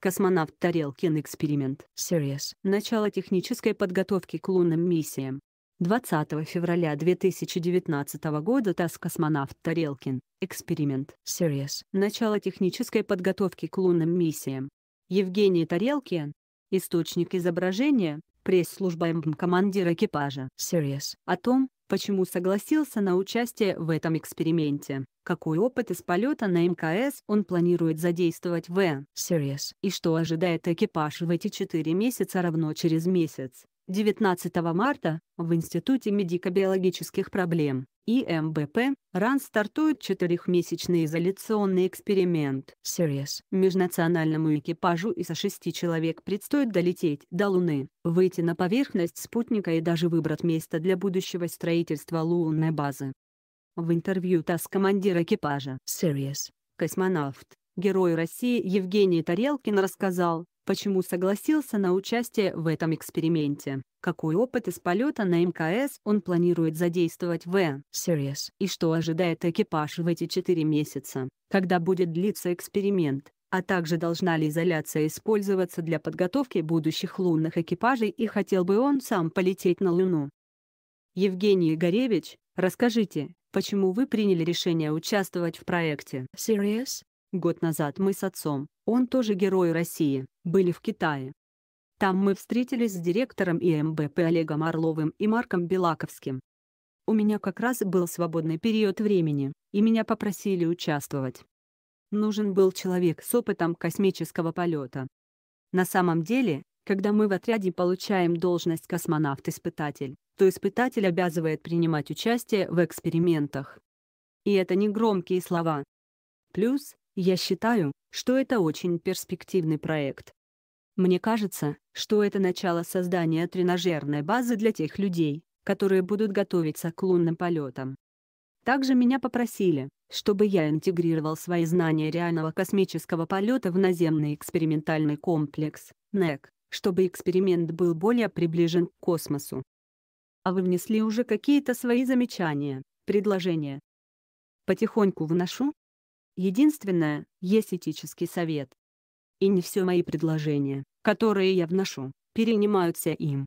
Космонавт Тарелкин эксперимент. Serious. Начало технической подготовки к лунным миссиям. 20 февраля 2019 года ТАСС «Космонавт Тарелкин. Эксперимент. Serious. Начало технической подготовки к лунным миссиям. Евгений Тарелкин. Источник изображения. Пресс-служба командир экипажа. Serious. О том, почему согласился на участие в этом эксперименте. Какой опыт из полета на МКС он планирует задействовать в Series и что ожидает экипаж в эти 4 месяца равно через месяц. 19 марта в Институте медико-биологических проблем и МБП, РАН стартует четырехмесячный изоляционный эксперимент Serious. Межнациональному экипажу из шести человек предстоит долететь до Луны, выйти на поверхность спутника и даже выбрать место для будущего строительства лунной базы. В интервью ТАСС командир экипажа Serious. космонавт, герой России Евгений Тарелкин рассказал, почему согласился на участие в этом эксперименте, какой опыт из полета на МКС он планирует задействовать в Series и что ожидает экипаж в эти 4 месяца, когда будет длиться эксперимент, а также должна ли изоляция использоваться для подготовки будущих лунных экипажей и хотел бы он сам полететь на Луну. Евгений Игоревич, расскажите, почему вы приняли решение участвовать в проекте Series? Год назад мы с отцом, он тоже герой России, были в Китае. Там мы встретились с директором ИМБП Олегом Орловым и Марком Белаковским. У меня как раз был свободный период времени, и меня попросили участвовать. Нужен был человек с опытом космического полета. На самом деле, когда мы в отряде получаем должность космонавт-испытатель, то испытатель обязывает принимать участие в экспериментах. И это не громкие слова. Плюс, я считаю, что это очень перспективный проект. Мне кажется, что это начало создания тренажерной базы для тех людей, которые будут готовиться к лунным полетам. Также меня попросили, чтобы я интегрировал свои знания реального космического полета в наземный экспериментальный комплекс, НЭК, чтобы эксперимент был более приближен к космосу. А вы внесли уже какие-то свои замечания, предложения? Потихоньку вношу, Единственное, есть этический совет. И не все мои предложения, которые я вношу, перенимаются им.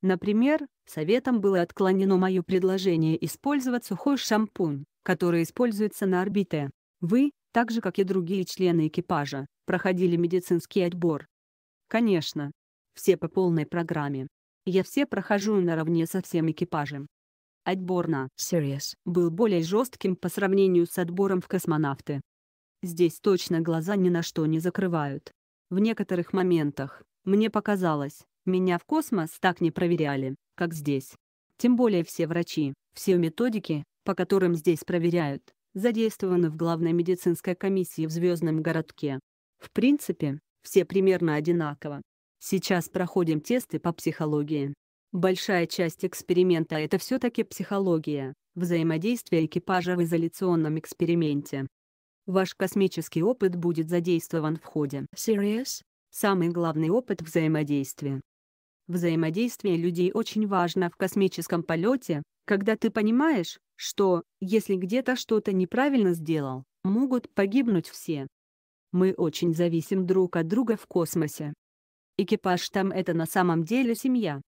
Например, советом было отклонено мое предложение использовать сухой шампунь, который используется на орбите. Вы, так же как и другие члены экипажа, проходили медицинский отбор. Конечно. Все по полной программе. Я все прохожу наравне со всем экипажем. Отбор на «Serious» был более жестким по сравнению с отбором в космонавты. Здесь точно глаза ни на что не закрывают. В некоторых моментах, мне показалось, меня в космос так не проверяли, как здесь. Тем более все врачи, все методики, по которым здесь проверяют, задействованы в главной медицинской комиссии в Звездном городке. В принципе, все примерно одинаково. Сейчас проходим тесты по психологии. Большая часть эксперимента – это все-таки психология, взаимодействие экипажа в изоляционном эксперименте. Ваш космический опыт будет задействован в ходе. Serious? Самый главный опыт взаимодействия. Взаимодействие людей очень важно в космическом полете, когда ты понимаешь, что, если где-то что-то неправильно сделал, могут погибнуть все. Мы очень зависим друг от друга в космосе. Экипаж там это на самом деле семья.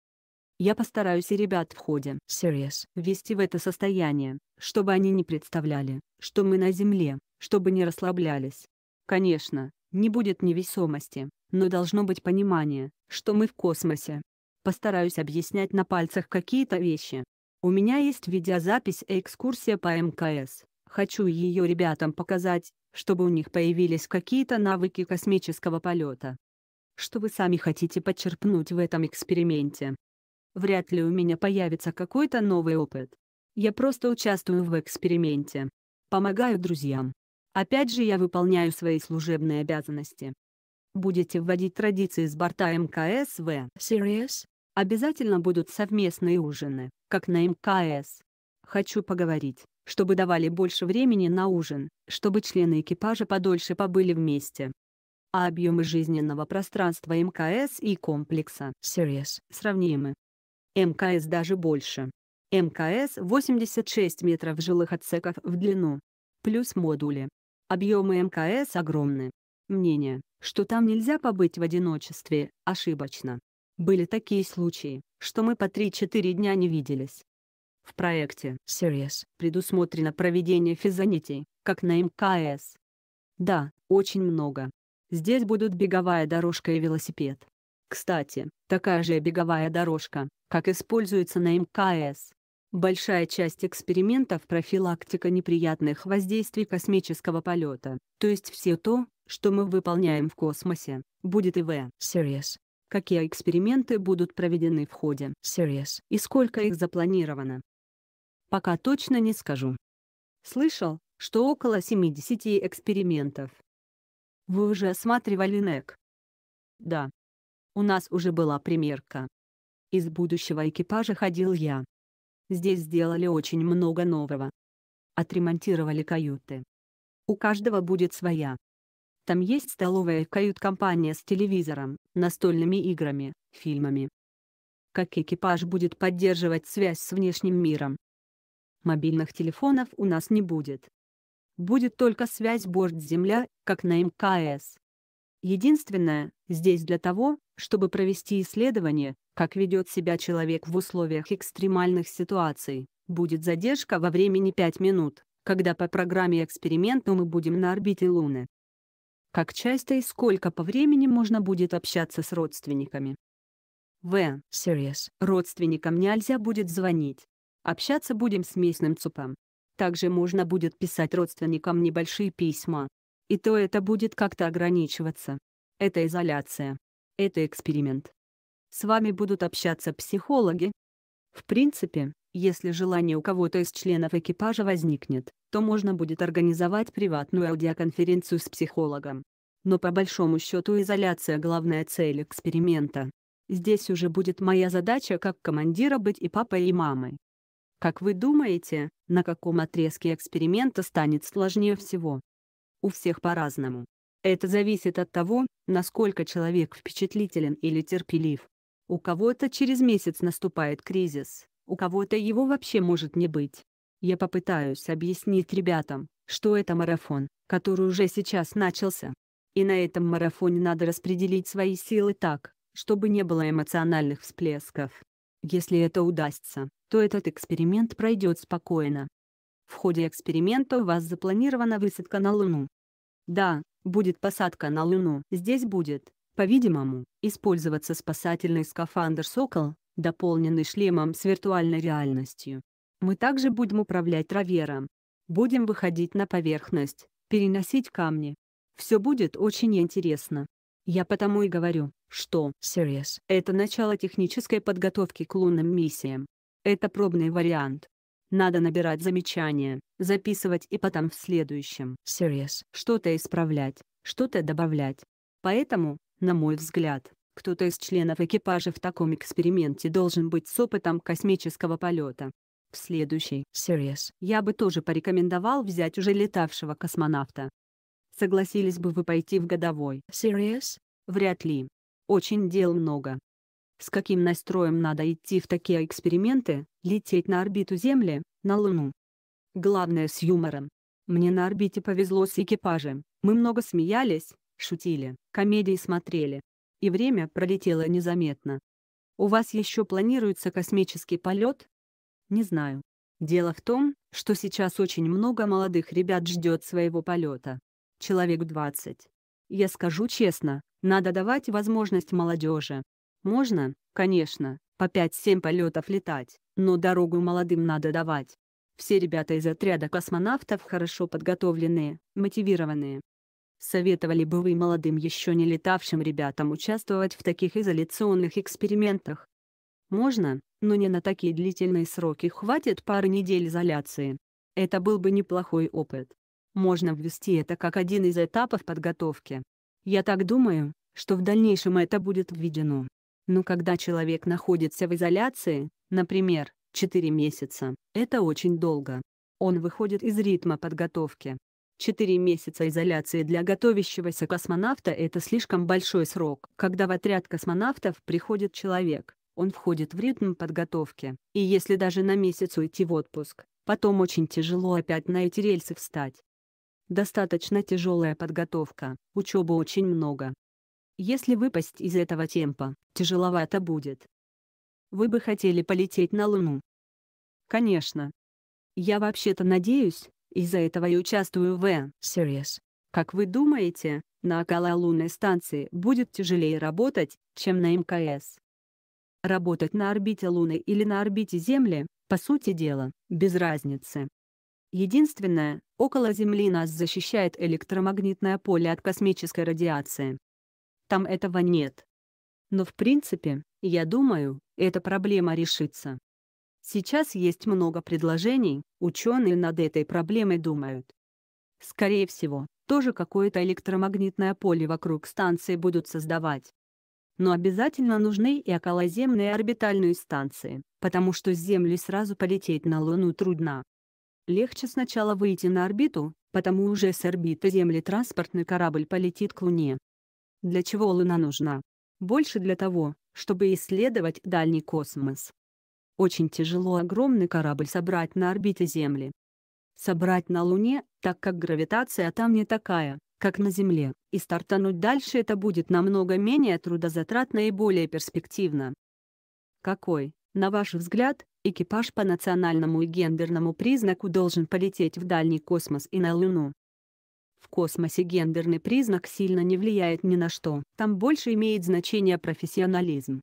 Я постараюсь и ребят в ходе Serious. ввести в это состояние, чтобы они не представляли, что мы на земле, чтобы не расслаблялись. Конечно, не будет невесомости, но должно быть понимание, что мы в космосе. Постараюсь объяснять на пальцах какие-то вещи. У меня есть видеозапись «Экскурсия по МКС». Хочу ее ребятам показать, чтобы у них появились какие-то навыки космического полета. Что вы сами хотите подчерпнуть в этом эксперименте? вряд ли у меня появится какой-то новый опыт. Я просто участвую в эксперименте. Помогаю друзьям. Опять же я выполняю свои служебные обязанности. Будете вводить традиции с борта МКС в Serious? Обязательно будут совместные ужины, как на МКС. Хочу поговорить, чтобы давали больше времени на ужин, чтобы члены экипажа подольше побыли вместе. А объемы жизненного пространства МКС и комплекса Serious. сравнимы. МКС даже больше. МКС 86 метров жилых отсеков в длину. Плюс модули. Объемы МКС огромны. Мнение, что там нельзя побыть в одиночестве, ошибочно. Были такие случаи, что мы по 3-4 дня не виделись. В проекте Serious предусмотрено проведение физонитей, как на МКС. Да, очень много. Здесь будут беговая дорожка и велосипед. Кстати, такая же беговая дорожка, как используется на МКС. Большая часть экспериментов – профилактика неприятных воздействий космического полета, то есть все то, что мы выполняем в космосе, будет и в э. Serious. Какие эксперименты будут проведены в ходе Serious и сколько их запланировано? Пока точно не скажу. Слышал, что около 70 экспериментов. Вы уже осматривали НЭК? Да, у нас уже была примерка. Из будущего экипажа ходил я. Здесь сделали очень много нового. Отремонтировали каюты. У каждого будет своя. Там есть столовая кают-компания с телевизором, настольными играми, фильмами. Как экипаж будет поддерживать связь с внешним миром? Мобильных телефонов у нас не будет. Будет только связь борт-земля, как на МКС. Единственное, здесь для того, чтобы провести исследование, как ведет себя человек в условиях экстремальных ситуаций, будет задержка во времени 5 минут, когда по программе эксперимента мы будем на орбите Луны. Как часто и сколько по времени можно будет общаться с родственниками. В. Serious. Родственникам нельзя будет звонить. Общаться будем с местным ЦУПом. Также можно будет писать родственникам небольшие письма, и то это будет как-то ограничиваться. Это изоляция. Это эксперимент. С вами будут общаться психологи. В принципе, если желание у кого-то из членов экипажа возникнет, то можно будет организовать приватную аудиоконференцию с психологом. Но по большому счету изоляция – главная цель эксперимента. Здесь уже будет моя задача как командира быть и папой, и мамой. Как вы думаете, на каком отрезке эксперимента станет сложнее всего? у всех по-разному. Это зависит от того, насколько человек впечатлителен или терпелив. У кого-то через месяц наступает кризис, у кого-то его вообще может не быть. Я попытаюсь объяснить ребятам, что это марафон, который уже сейчас начался. И на этом марафоне надо распределить свои силы так, чтобы не было эмоциональных всплесков. Если это удастся, то этот эксперимент пройдет спокойно, в ходе эксперимента у вас запланирована высадка на Луну. Да, будет посадка на Луну. Здесь будет, по-видимому, использоваться спасательный скафандр «Сокол», дополненный шлемом с виртуальной реальностью. Мы также будем управлять травером. Будем выходить на поверхность, переносить камни. Все будет очень интересно. Я потому и говорю, что Serious. это начало технической подготовки к лунным миссиям. Это пробный вариант. Надо набирать замечания, записывать и потом в следующем serious что-то исправлять, что-то добавлять. Поэтому, на мой взгляд, кто-то из членов экипажа в таком эксперименте должен быть с опытом космического полета. В следующий serious я бы тоже порекомендовал взять уже летавшего космонавта. Согласились бы вы пойти в годовой serious? Вряд ли. Очень дел много с каким настроем надо идти в такие эксперименты, лететь на орбиту Земли, на Луну. Главное с юмором. Мне на орбите повезло с экипажем, мы много смеялись, шутили, комедии смотрели. И время пролетело незаметно. У вас еще планируется космический полет? Не знаю. Дело в том, что сейчас очень много молодых ребят ждет своего полета. Человек 20. Я скажу честно, надо давать возможность молодежи, можно, конечно, по 5-7 полетов летать, но дорогу молодым надо давать. Все ребята из отряда космонавтов хорошо подготовленные, мотивированные. Советовали бы вы молодым еще не летавшим ребятам участвовать в таких изоляционных экспериментах. Можно, но не на такие длительные сроки хватит пары недель изоляции. Это был бы неплохой опыт. Можно ввести это как один из этапов подготовки. Я так думаю, что в дальнейшем это будет введено. Но когда человек находится в изоляции, например, 4 месяца, это очень долго. Он выходит из ритма подготовки. 4 месяца изоляции для готовящегося космонавта – это слишком большой срок. Когда в отряд космонавтов приходит человек, он входит в ритм подготовки, и если даже на месяц уйти в отпуск, потом очень тяжело опять на эти рельсы встать. Достаточно тяжелая подготовка, учебы очень много, если выпасть из этого темпа, тяжеловато будет. Вы бы хотели полететь на Луну? Конечно. Я вообще-то надеюсь, из-за этого и участвую в э. Serious. Как вы думаете, на окололунной станции будет тяжелее работать, чем на МКС? Работать на орбите Луны или на орбите Земли, по сути дела, без разницы. Единственное, около Земли нас защищает электромагнитное поле от космической радиации там этого нет. Но в принципе, я думаю, эта проблема решится. Сейчас есть много предложений, ученые над этой проблемой думают. Скорее всего, тоже какое-то электромагнитное поле вокруг станции будут создавать. Но обязательно нужны и околоземные орбитальные станции, потому что с Земли сразу полететь на Луну трудно. Легче сначала выйти на орбиту, потому уже с орбиты Земли транспортный корабль полетит к Луне, для чего Луна нужна? Больше для того, чтобы исследовать дальний космос. Очень тяжело огромный корабль собрать на орбите Земли. Собрать на Луне, так как гравитация там не такая, как на Земле, и стартануть дальше это будет намного менее трудозатратно и более перспективно. Какой, на ваш взгляд, экипаж по национальному и гендерному признаку должен полететь в дальний космос и на Луну? В космосе гендерный признак сильно не влияет ни на что, там больше имеет значение профессионализм.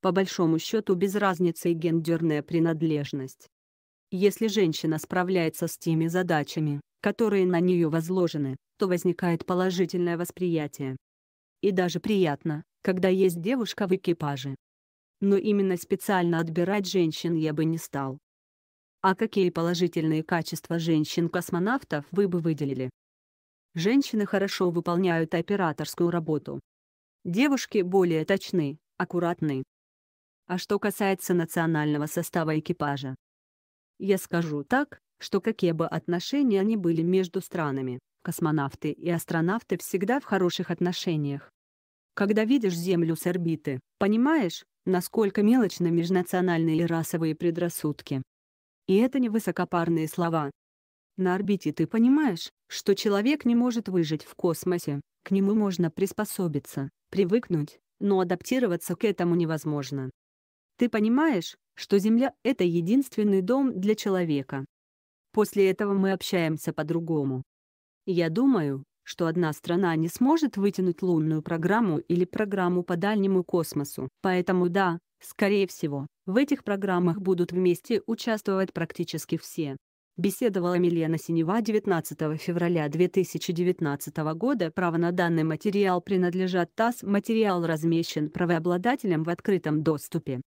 По большому счету без разницы и гендерная принадлежность. Если женщина справляется с теми задачами, которые на нее возложены, то возникает положительное восприятие. И даже приятно, когда есть девушка в экипаже. Но именно специально отбирать женщин я бы не стал. А какие положительные качества женщин-космонавтов вы бы выделили? Женщины хорошо выполняют операторскую работу. Девушки более точны, аккуратны. А что касается национального состава экипажа. Я скажу так, что какие бы отношения ни были между странами, космонавты и астронавты всегда в хороших отношениях. Когда видишь Землю с орбиты, понимаешь, насколько мелочны межнациональные и расовые предрассудки. И это не высокопарные слова, на орбите ты понимаешь, что человек не может выжить в космосе, к нему можно приспособиться, привыкнуть, но адаптироваться к этому невозможно. Ты понимаешь, что Земля — это единственный дом для человека. После этого мы общаемся по-другому. Я думаю, что одна страна не сможет вытянуть лунную программу или программу по дальнему космосу. Поэтому да, скорее всего, в этих программах будут вместе участвовать практически все беседовала Милена Синева 19 февраля 2019 года. Право на данный материал принадлежат ТАСС. Материал размещен правообладателем в открытом доступе.